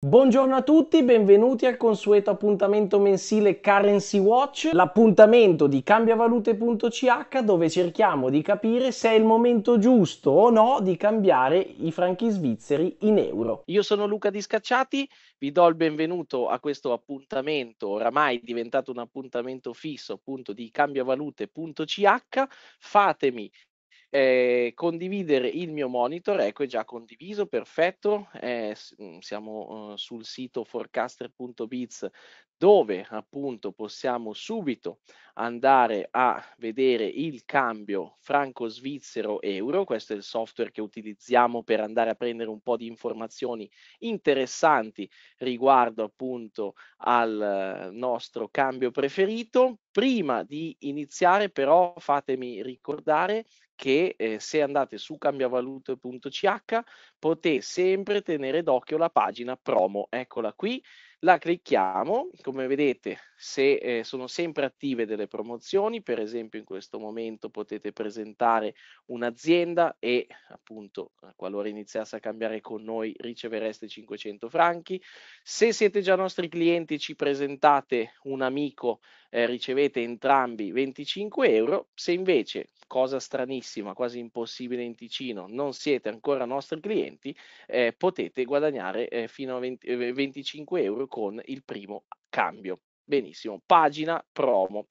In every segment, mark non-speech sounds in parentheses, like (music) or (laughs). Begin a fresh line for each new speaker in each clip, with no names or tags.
Buongiorno a tutti, benvenuti al consueto appuntamento mensile Currency Watch, l'appuntamento di cambiavalute.ch dove cerchiamo di capire se è il momento giusto o no di cambiare i franchi svizzeri in euro. Io sono Luca Di Scacciati, vi do il benvenuto a questo appuntamento, oramai diventato un appuntamento fisso appunto di cambiavalute.ch. Fatemi eh, condividere il mio monitor, ecco è già condiviso, perfetto, eh, mm, siamo eh, sul sito forecaster.biz dove appunto possiamo subito andare a vedere il cambio franco-svizzero-euro, questo è il software che utilizziamo per andare a prendere un po' di informazioni interessanti riguardo appunto al eh, nostro cambio preferito. Prima di iniziare però fatemi ricordare che eh, se andate su cambiavalute.ch potete sempre tenere d'occhio la pagina promo. Eccola qui, la clicchiamo, come vedete se eh, sono sempre attive delle promozioni, per esempio in questo momento potete presentare un'azienda e appunto qualora iniziasse a cambiare con noi ricevereste 500 franchi. Se siete già nostri clienti ci presentate un amico eh, ricevete entrambi 25 euro. Se invece, cosa stranissima, quasi impossibile in Ticino, non siete ancora nostri clienti, eh, potete guadagnare eh, fino a 20, 25 eh, euro con il primo cambio. Benissimo, pagina promo.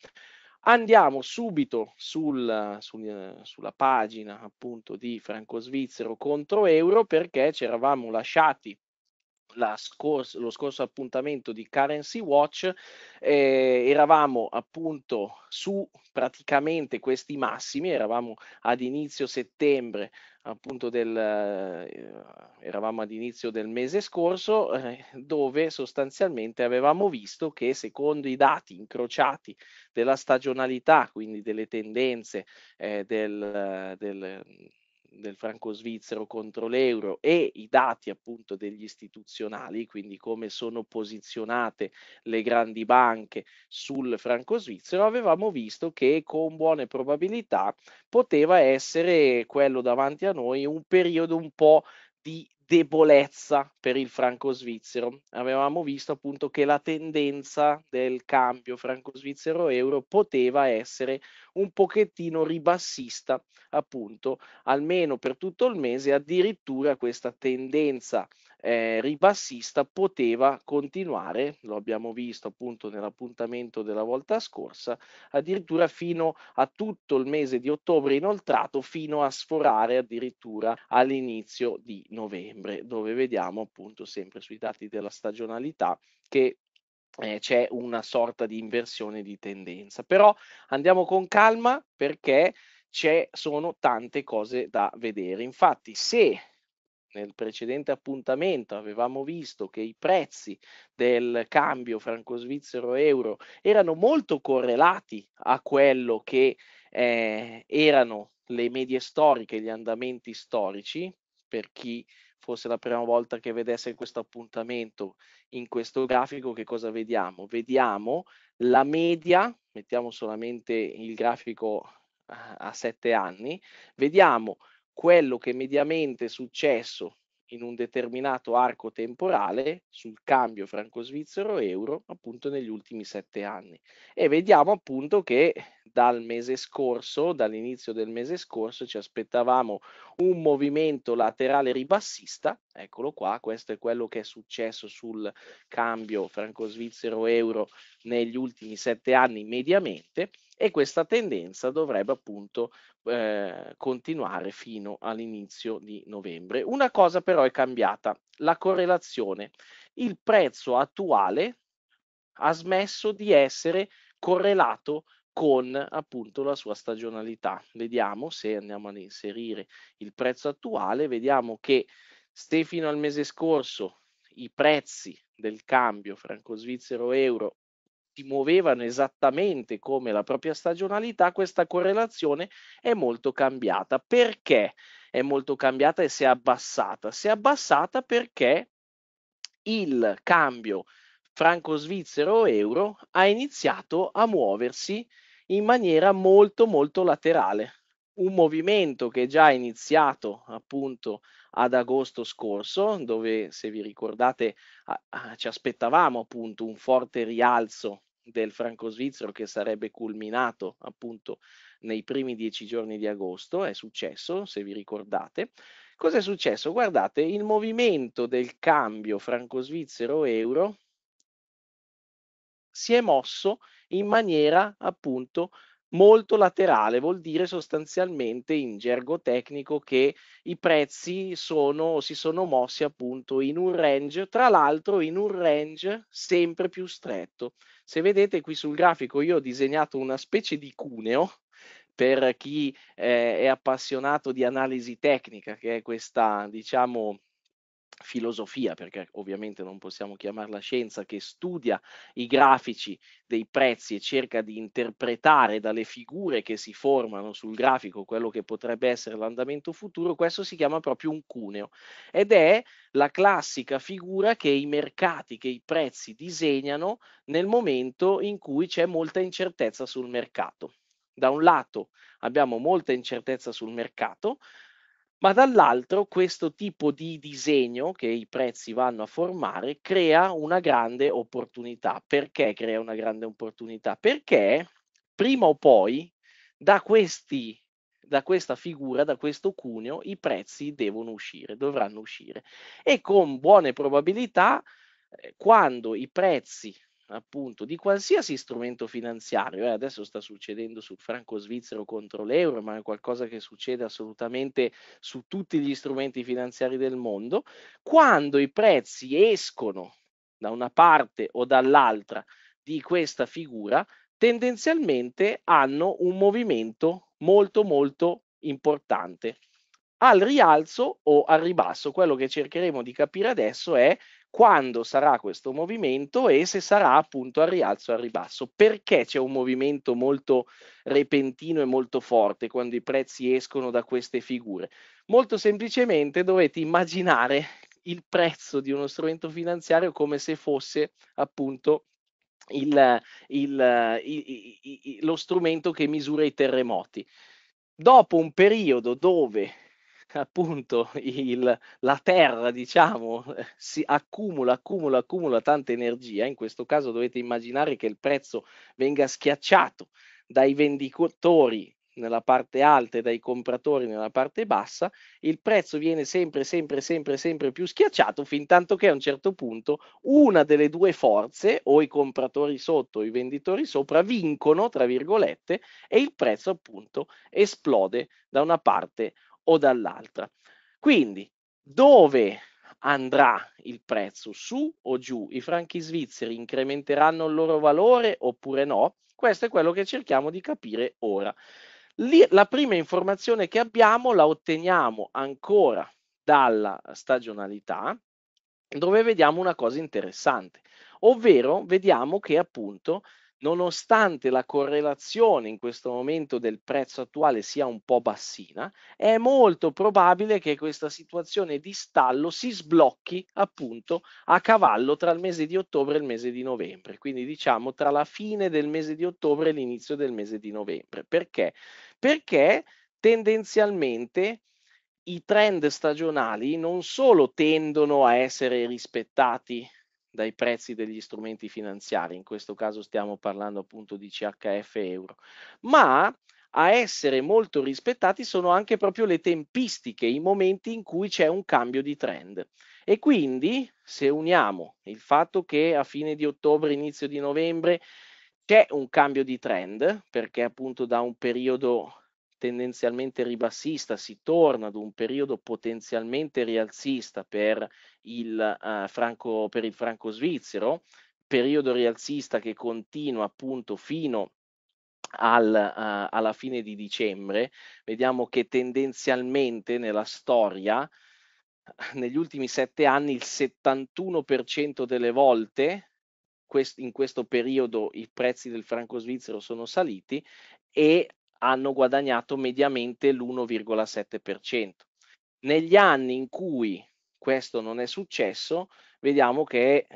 Andiamo subito sul, sul, sulla pagina appunto di Franco Svizzero contro Euro perché ci eravamo lasciati scors- lo scorso appuntamento di Currency Watch eh, eravamo appunto su praticamente questi massimi, eravamo ad inizio settembre appunto del, eh, eravamo ad inizio del mese scorso eh, dove sostanzialmente avevamo visto che secondo i dati incrociati della stagionalità quindi delle tendenze eh, del, del del franco svizzero contro l'euro e i dati appunto degli istituzionali, quindi come sono posizionate le grandi banche sul franco svizzero, avevamo visto che con buone probabilità poteva essere quello davanti a noi un periodo un po' di debolezza per il franco svizzero. Avevamo visto appunto che la tendenza del cambio franco svizzero euro poteva essere un pochettino ribassista, appunto, almeno per tutto il mese, addirittura questa tendenza eh, ribassista poteva continuare, lo abbiamo visto appunto nell'appuntamento della volta scorsa, addirittura fino a tutto il mese di ottobre inoltrato, fino a sforare addirittura all'inizio di novembre, dove vediamo appunto sempre sui dati della stagionalità che eh, c'è una sorta di inversione di tendenza. Però andiamo con calma perché ci sono tante cose da vedere. Infatti, se nel precedente appuntamento avevamo visto che i prezzi del cambio franco-svizzero-euro erano molto correlati a quello che eh, erano le medie storiche, gli andamenti storici, per chi fosse la prima volta che vedesse questo appuntamento in questo grafico, che cosa vediamo? Vediamo la media, mettiamo solamente il grafico a sette anni, vediamo quello che mediamente è successo in un determinato arco temporale sul cambio franco-svizzero-euro appunto negli ultimi sette anni. E vediamo appunto che dal mese scorso, dall'inizio del mese scorso, ci aspettavamo un movimento laterale ribassista, eccolo qua, questo è quello che è successo sul cambio franco-svizzero-euro negli ultimi sette anni mediamente e questa tendenza dovrebbe appunto eh, continuare fino all'inizio di novembre. Una cosa però è cambiata, la correlazione. Il prezzo attuale ha smesso di essere correlato con appunto la sua stagionalità. Vediamo se andiamo ad inserire il prezzo attuale, vediamo che se fino al mese scorso i prezzi del cambio franco-svizzero-euro si muovevano esattamente come la propria stagionalità, questa correlazione è molto cambiata. Perché è molto cambiata e si è abbassata? Si è abbassata perché il cambio franco-svizzero-euro ha iniziato a muoversi in maniera molto molto laterale. Un movimento che è già è iniziato appunto ad agosto scorso, dove se vi ricordate ci aspettavamo appunto un forte rialzo del franco svizzero che sarebbe culminato appunto nei primi dieci giorni di agosto, è successo se vi ricordate. Cos'è successo? Guardate, il movimento del cambio franco svizzero-euro si è mosso in maniera appunto molto laterale vuol dire sostanzialmente in gergo tecnico che i prezzi sono, si sono mossi appunto in un range, tra l'altro in un range sempre più stretto. Se vedete qui sul grafico io ho disegnato una specie di cuneo per chi eh, è appassionato di analisi tecnica, che è questa, diciamo, filosofia, perché ovviamente non possiamo chiamarla scienza, che studia i grafici dei prezzi e cerca di interpretare dalle figure che si formano sul grafico quello che potrebbe essere l'andamento futuro, questo si chiama proprio un cuneo ed è la classica figura che i mercati, che i prezzi disegnano nel momento in cui c'è molta incertezza sul mercato. Da un lato abbiamo molta incertezza sul mercato, ma dall'altro questo tipo di disegno che i prezzi vanno a formare crea una grande opportunità. Perché crea una grande opportunità? Perché prima o poi da, questi, da questa figura, da questo cuneo, i prezzi devono uscire, dovranno uscire. E con buone probabilità, eh, quando i prezzi appunto di qualsiasi strumento finanziario, eh, adesso sta succedendo sul franco svizzero contro l'euro, ma è qualcosa che succede assolutamente su tutti gli strumenti finanziari del mondo, quando i prezzi escono da una parte o dall'altra di questa figura, tendenzialmente hanno un movimento molto molto importante al rialzo o al ribasso, quello che cercheremo di capire adesso è quando sarà questo movimento e se sarà appunto al rialzo o al ribasso. Perché c'è un movimento molto repentino e molto forte quando i prezzi escono da queste figure? Molto semplicemente dovete immaginare il prezzo di uno strumento finanziario come se fosse appunto il, il, il, lo strumento che misura i terremoti. Dopo un periodo dove appunto il, la Terra, diciamo, si accumula, accumula, accumula tanta energia, in questo caso dovete immaginare che il prezzo venga schiacciato dai vendicatori nella parte alta e dai compratori nella parte bassa, il prezzo viene sempre, sempre, sempre, sempre più schiacciato, fin tanto che a un certo punto una delle due forze, o i compratori sotto o i venditori sopra, vincono, tra virgolette, e il prezzo appunto esplode da una parte o dall'altra. Quindi dove andrà il prezzo? Su o giù? I franchi svizzeri incrementeranno il loro valore oppure no? Questo è quello che cerchiamo di capire ora. Lì, la prima informazione che abbiamo la otteniamo ancora dalla stagionalità, dove vediamo una cosa interessante, ovvero vediamo che appunto nonostante la correlazione in questo momento del prezzo attuale sia un po' bassina, è molto probabile che questa situazione di stallo si sblocchi appunto a cavallo tra il mese di ottobre e il mese di novembre, quindi diciamo tra la fine del mese di ottobre e l'inizio del mese di novembre. Perché? Perché tendenzialmente i trend stagionali non solo tendono a essere rispettati dai prezzi degli strumenti finanziari, in questo caso stiamo parlando appunto di CHF euro, ma a essere molto rispettati sono anche proprio le tempistiche, i momenti in cui c'è un cambio di trend. E quindi se uniamo il fatto che a fine di ottobre, inizio di novembre c'è un cambio di trend, perché appunto da un periodo tendenzialmente ribassista si torna ad un periodo potenzialmente rialzista per il, uh, franco, per il franco svizzero, periodo rialzista che continua appunto fino al, uh, alla fine di dicembre. Vediamo che tendenzialmente nella storia, eh, negli ultimi sette anni, il 71% delle volte quest- in questo periodo i prezzi del franco svizzero sono saliti e hanno guadagnato mediamente l'1,7%. Negli anni in cui questo non è successo, vediamo che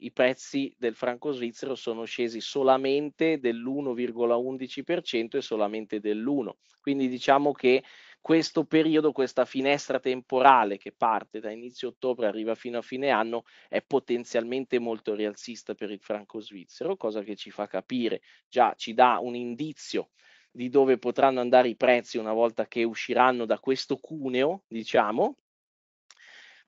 i prezzi del franco svizzero sono scesi solamente dell'1,11% e solamente dell'1%. Quindi diciamo che questo periodo, questa finestra temporale che parte da inizio ottobre e arriva fino a fine anno è potenzialmente molto rialzista per il franco svizzero, cosa che ci fa capire, già ci dà un indizio di dove potranno andare i prezzi una volta che usciranno da questo cuneo, diciamo,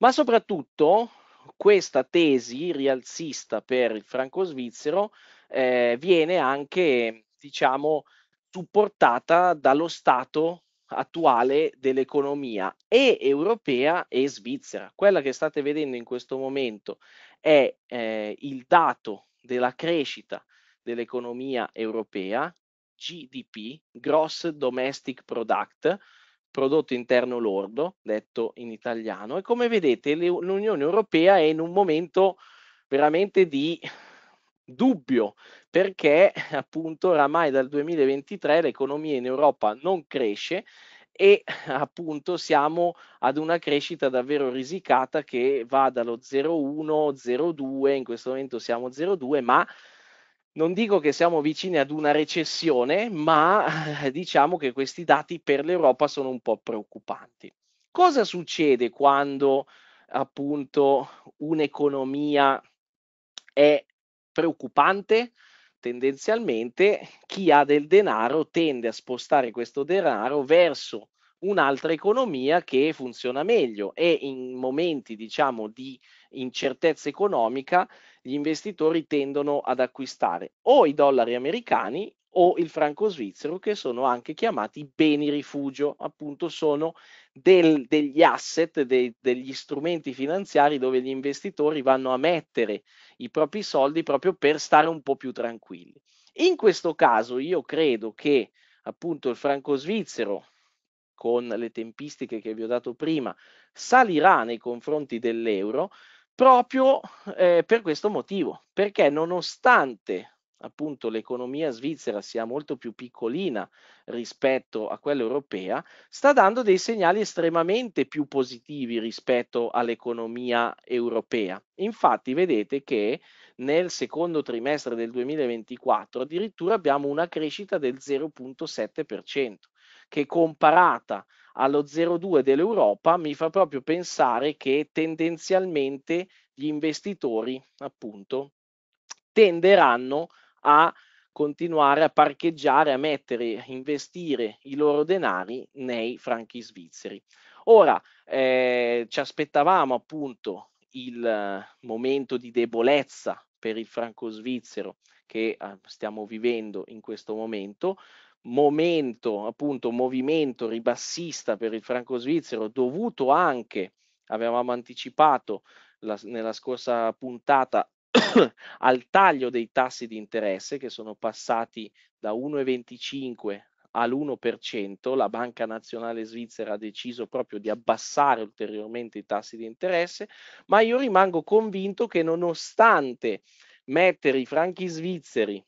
ma soprattutto questa tesi rialzista per il franco svizzero eh, viene anche, diciamo, supportata dallo stato attuale dell'economia e europea e svizzera. Quella che state vedendo in questo momento è eh, il dato della crescita dell'economia europea, GDP, Gross Domestic Product, prodotto interno lordo, detto in italiano, e come vedete l'Unione Europea è in un momento veramente di dubbio, perché appunto oramai dal 2023 l'economia in Europa non cresce e appunto siamo ad una crescita davvero risicata che va dallo 0,1, 0,2, in questo momento siamo 0,2, ma non dico che siamo vicini ad una recessione, ma eh, diciamo che questi dati per l'Europa sono un po' preoccupanti. Cosa succede quando appunto un'economia è preoccupante? Tendenzialmente chi ha del denaro tende a spostare questo denaro verso un'altra economia che funziona meglio e in momenti diciamo di incertezza economica gli investitori tendono ad acquistare o i dollari americani o il franco svizzero che sono anche chiamati beni rifugio, appunto sono del, degli asset, de, degli strumenti finanziari dove gli investitori vanno a mettere i propri soldi proprio per stare un po' più tranquilli. In questo caso io credo che appunto il franco svizzero con le tempistiche che vi ho dato prima, salirà nei confronti dell'euro proprio eh, per questo motivo, perché nonostante appunto l'economia svizzera sia molto più piccolina rispetto a quella europea, sta dando dei segnali estremamente più positivi rispetto all'economia europea. Infatti vedete che nel secondo trimestre del 2024 addirittura abbiamo una crescita del 0.7% che comparata allo 0,2 dell'Europa mi fa proprio pensare che tendenzialmente gli investitori, appunto, tenderanno a continuare a parcheggiare, a mettere, investire i loro denari nei franchi svizzeri. Ora, eh, ci aspettavamo appunto il momento di debolezza per il franco svizzero che eh, stiamo vivendo in questo momento, momento, appunto, movimento ribassista per il franco svizzero dovuto anche, avevamo anticipato la, nella scorsa puntata, (coughs) al taglio dei tassi di interesse che sono passati da 1,25 all'1%, la Banca Nazionale Svizzera ha deciso proprio di abbassare ulteriormente i tassi di interesse, ma io rimango convinto che nonostante mettere i franchi svizzeri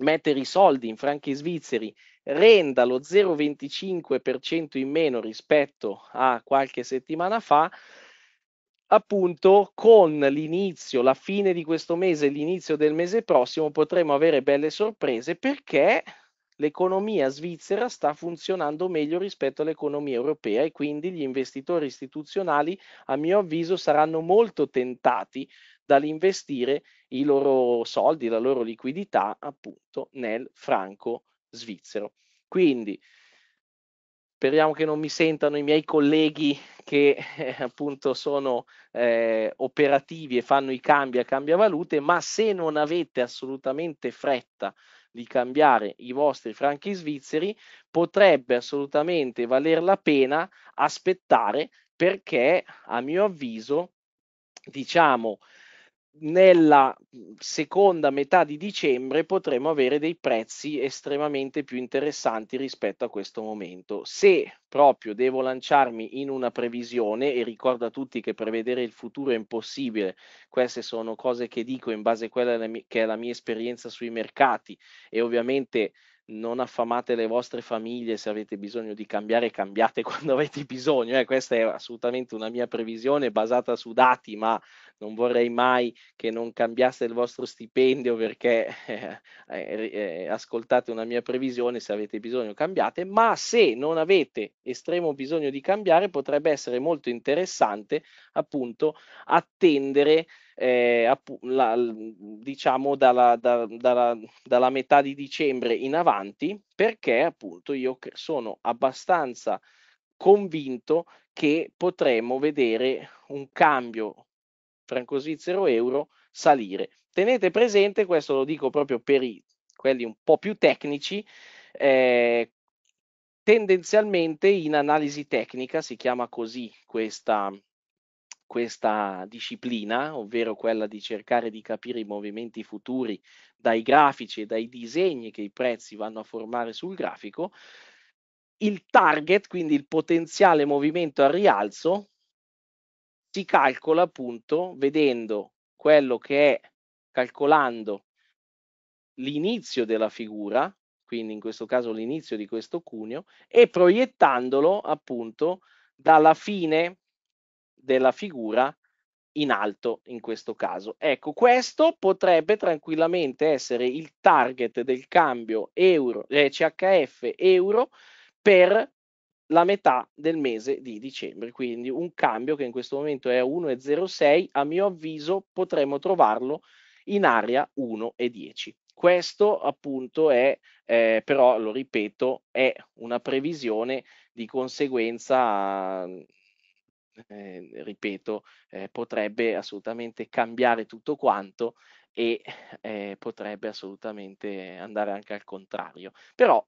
mettere i soldi in franchi svizzeri renda lo 0,25% in meno rispetto a qualche settimana fa, appunto con l'inizio, la fine di questo mese e l'inizio del mese prossimo potremo avere belle sorprese perché l'economia svizzera sta funzionando meglio rispetto all'economia europea e quindi gli investitori istituzionali, a mio avviso, saranno molto tentati dall'investire i loro soldi, la loro liquidità appunto nel franco svizzero. Quindi speriamo che non mi sentano i miei colleghi che eh, appunto sono eh, operativi e fanno i cambi a cambia valute, ma se non avete assolutamente fretta di cambiare i vostri franchi svizzeri, potrebbe assolutamente valer la pena aspettare perché a mio avviso diciamo nella seconda metà di dicembre potremo avere dei prezzi estremamente più interessanti rispetto a questo momento. Se proprio devo lanciarmi in una previsione, e ricordo a tutti che prevedere il futuro è impossibile, queste sono cose che dico in base a quella che è la mia esperienza sui mercati e ovviamente non affamate le vostre famiglie, se avete bisogno di cambiare, cambiate (laughs) quando avete bisogno. Eh, questa è assolutamente una mia previsione basata su dati, ma non vorrei mai che non cambiasse il vostro stipendio perché eh, eh, eh, ascoltate una mia previsione, se avete bisogno cambiate, ma se non avete estremo bisogno di cambiare potrebbe essere molto interessante appunto attendere eh, la, diciamo dalla, da, dalla, dalla, metà di dicembre in avanti, perché appunto io sono abbastanza convinto che potremmo vedere un cambio franco-svizzero-euro salire. Tenete presente, questo lo dico proprio per i, quelli un po' più tecnici, eh, tendenzialmente in analisi tecnica si chiama così questa, questa disciplina, ovvero quella di cercare di capire i movimenti futuri dai grafici e dai disegni che i prezzi vanno a formare sul grafico, il target, quindi il potenziale movimento al rialzo, si calcola appunto vedendo quello che è, calcolando l'inizio della figura, quindi in questo caso l'inizio di questo cuneo, e proiettandolo appunto dalla fine della figura in alto in questo caso. Ecco, questo potrebbe tranquillamente essere il target del cambio euro, eh, CHF euro per la metà del mese di dicembre, quindi un cambio che in questo momento è a 1,06, a mio avviso potremmo trovarlo in area 1,10. Questo appunto è, eh, però lo ripeto, è una previsione, di conseguenza Ehm, ripeto, eh, potrebbe assolutamente cambiare tutto quanto e eh, potrebbe assolutamente andare anche al contrario. Però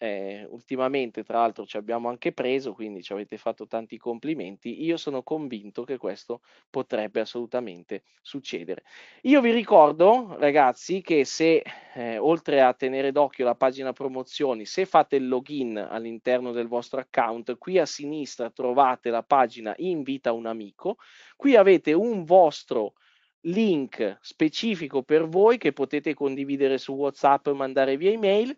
eh, ultimamente tra l'altro ci abbiamo anche preso, quindi ci avete fatto tanti complimenti, io sono convinto che questo potrebbe assolutamente succedere. Io vi ricordo ragazzi che se eh, oltre a tenere d'occhio la pagina promozioni, se fate il login all'interno del vostro account, qui a sinistra trovate la pagina invita un amico, qui avete un vostro link specifico per voi che potete condividere su WhatsApp, mandare via email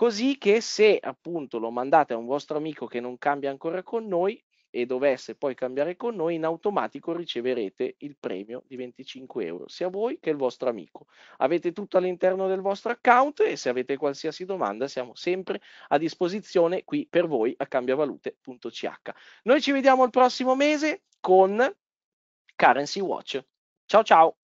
Così che se appunto lo mandate a un vostro amico che non cambia ancora con noi e dovesse poi cambiare con noi, in automatico riceverete il premio di 25 euro, sia voi che il vostro amico. Avete tutto all'interno del vostro account e se avete qualsiasi domanda siamo sempre a disposizione qui per voi a cambiavalute.ch. Noi ci vediamo il prossimo mese con Currency Watch. Ciao ciao!